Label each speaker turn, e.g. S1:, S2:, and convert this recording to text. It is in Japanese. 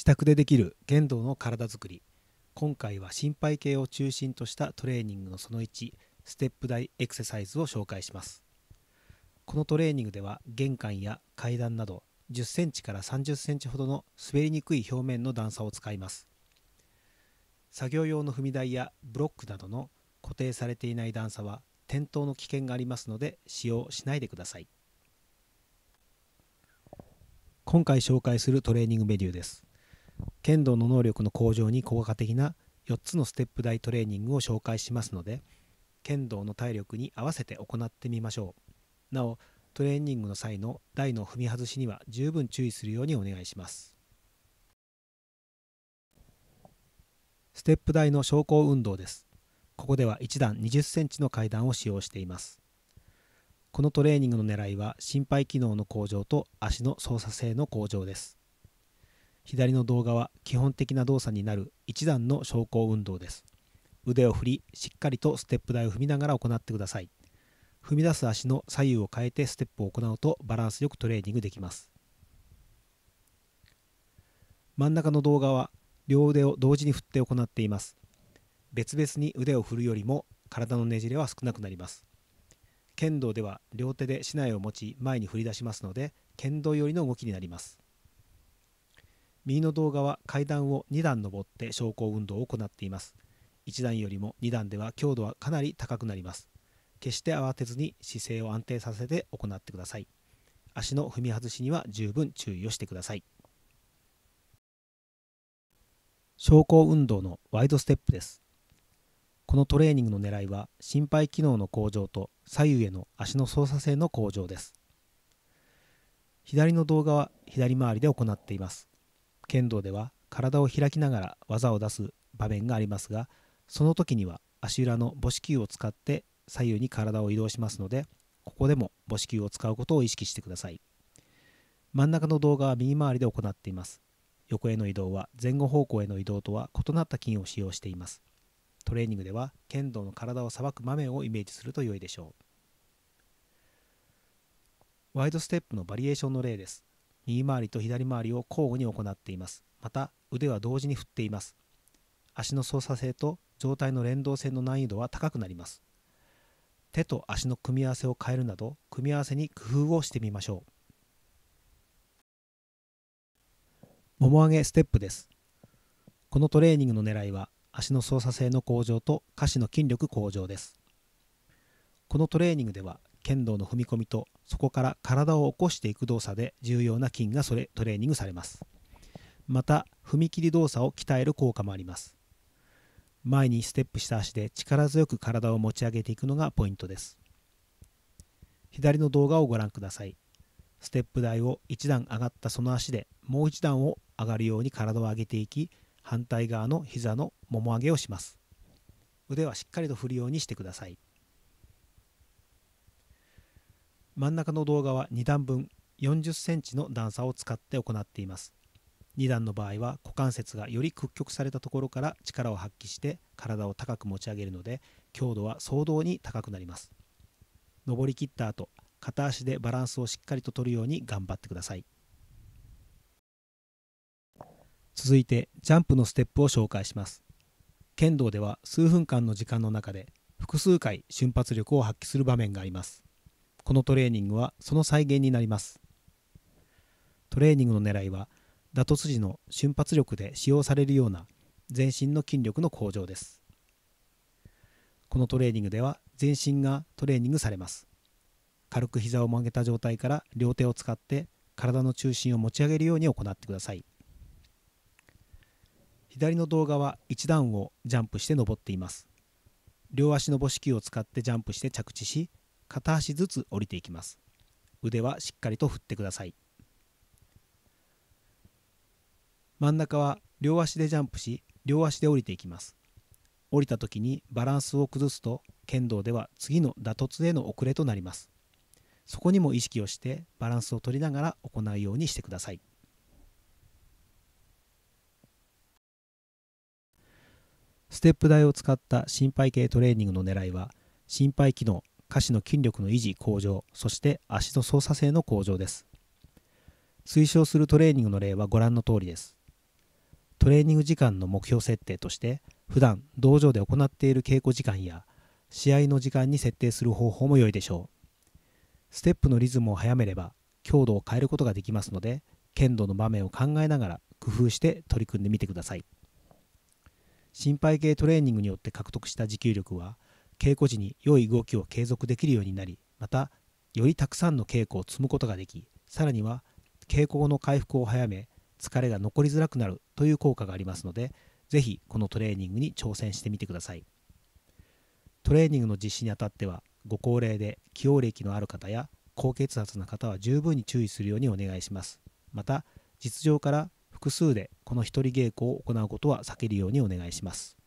S1: 自宅でできる剣道の体づくり今回は心肺系を中心としたトレーニングのその1ステップ台エクササイズを紹介しますこのトレーニングでは玄関や階段など10センチから30センチほどの滑りにくい表面の段差を使います作業用の踏み台やブロックなどの固定されていない段差は転倒の危険がありますので使用しないでください今回紹介するトレーニングメニューです剣道の能力の向上に効果的な4つのステップ大トレーニングを紹介しますので剣道の体力に合わせて行ってみましょうなおトレーニングの際の台の踏み外しには十分注意するようにお願いしますステップ台の昇降運動ですここでは1段20センチの階段を使用していますこのトレーニングの狙いは心肺機能の向上と足の操作性の向上です左の動画は基本的な動作になる一段の昇降運動です腕を振りしっかりとステップ台を踏みながら行ってください踏み出す足の左右を変えてステップを行うとバランスよくトレーニングできます真ん中の動画は両腕を同時に振って行っています別々に腕を振るよりも体のねじれは少なくなります剣道では両手で竹刀を持ち前に振り出しますので剣道寄りの動きになります右の動画は階段を2段登って昇降運動を行っています1段よりも2段では強度はかなり高くなります決して慌てずに姿勢を安定させて行ってください足の踏み外しには十分注意をしてください昇降運動のワイドステップですこのトレーニングの狙いは心肺機能の向上と左右への足の操作性の向上です左の動画は左回りで行っています剣道では体を開きながら技を出す場面がありますがその時には足裏の母子球を使って左右に体を移動しますのでここでも母子球を使うことを意識してください真ん中の動画は右回りで行っています横への移動は前後方向への移動とは異なった筋を使用していますトレーニングでは剣道の体をさばく場面をイメージすると良いでしょうワイドステップのバリエーションの例です右回りと左回りを交互に行っていますまた腕は同時に振っています足の操作性と状態の連動性の難易度は高くなります手と足の組み合わせを変えるなど組み合わせに工夫をしてみましょうもも上げステップですこのトレーニングの狙いは足の操作性の向上と下肢の筋力向上ですこのトレーニングでは剣道の踏み込みとそこから体を起こしていく動作で重要な筋がそれトレーニングされますまた踏み切り動作を鍛える効果もあります前にステップした足で力強く体を持ち上げていくのがポイントです左の動画をご覧くださいステップ台を1段上がったその足でもう1段を上がるように体を上げていき反対側の膝のもも上げをします腕はしっかりと振るようにしてください真ん中の動画は2段分40センチの段差を使って行っています2段の場合は股関節がより屈曲されたところから力を発揮して体を高く持ち上げるので強度は相当に高くなります登り切った後片足でバランスをしっかりと取るように頑張ってください続いてジャンプのステップを紹介します剣道では数分間の時間の中で複数回瞬発力を発揮する場面がありますこのトレーニングはその再現になりますトレーニングの狙いは打突時の瞬発力で使用されるような全身の筋力の向上ですこのトレーニングでは全身がトレーニングされます軽く膝を曲げた状態から両手を使って体の中心を持ち上げるように行ってください左の動画は1段をジャンプして登っています両足の母指球を使ってジャンプして着地し片足ずつ降りていきます腕はしっかりと振ってください真ん中は両足でジャンプし両足で降りていきます降りた時にバランスを崩すと剣道では次の打突への遅れとなりますそこにも意識をしてバランスを取りながら行うようにしてくださいステップ台を使った心肺系トレーニングの狙いは心肺機能下肢の筋力の維持向上そして足の操作性の向上です推奨するトレーニングの例はご覧の通りですトレーニング時間の目標設定として普段道場で行っている稽古時間や試合の時間に設定する方法も良いでしょうステップのリズムを早めれば強度を変えることができますので剣道の場面を考えながら工夫して取り組んでみてください心肺系トレーニングによって獲得した持久力は稽古時に良い動きを継続できるようになりまたよりたくさんの稽古を積むことができさらには稽古後の回復を早め疲れが残りづらくなるという効果がありますので是非このトレーニングに挑戦してみてくださいトレーニングの実施にあたってはご高齢で起用歴のある方や高血圧の方は十分に注意するようにお願いしますまた実情から複数でこの1人稽古を行うことは避けるようにお願いします